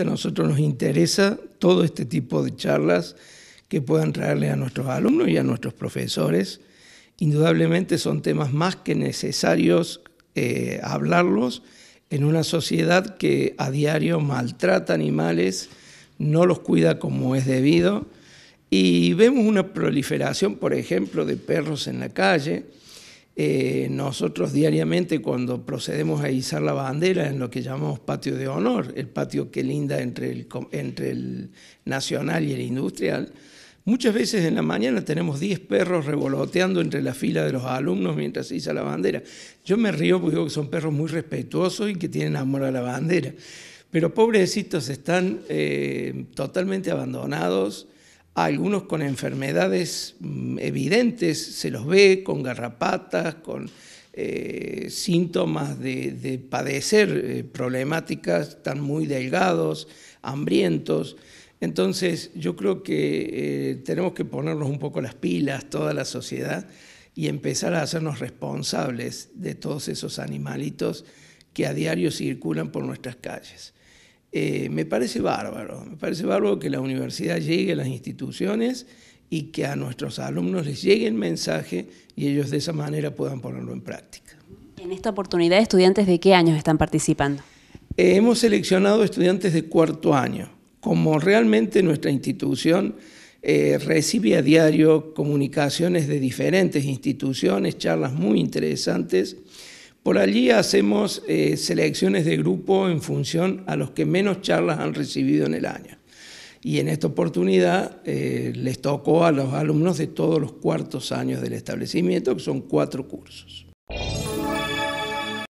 a nosotros nos interesa todo este tipo de charlas que puedan traerle a nuestros alumnos y a nuestros profesores. Indudablemente son temas más que necesarios eh, hablarlos en una sociedad que a diario maltrata animales, no los cuida como es debido y vemos una proliferación, por ejemplo, de perros en la calle eh, nosotros diariamente cuando procedemos a izar la bandera en lo que llamamos patio de honor, el patio que linda entre el, nacional y el industrial, muchas veces en la mañana tenemos 10 perros revoloteando entre la fila de los alumnos mientras se iza la bandera. Yo me río porque digo que son perros muy respetuosos y que tienen amor a la bandera, pero pobrecitos están eh, totalmente abandonados algunos con enfermedades mm, evidentes, se los ve con garrapatas, con eh, síntomas de, padecer eh, problemáticas, están muy delgados, hambrientos. Entonces yo creo que eh, tenemos que ponernos un poco las pilas, toda la sociedad, y empezar a hacernos responsables de todos esos animalitos que a diario circulan por nuestras calles. Eh, me parece bárbaro, me parece bárbaro que la universidad llegue a las instituciones y que a nuestros alumnos les llegue el mensaje y ellos de esa manera puedan ponerlo en práctica. En esta oportunidad, ¿estudiantes de qué años están participando? Eh, hemos seleccionado estudiantes de cuarto año. Como realmente nuestra institución eh, recibe a diario comunicaciones de diferentes instituciones, charlas muy interesantes, por allí hacemos eh, selecciones de grupo en función a los que menos charlas han recibido en el año. Y en esta oportunidad eh, les tocó a los alumnos de todos los cuartos años del establecimiento, que son cuatro cursos.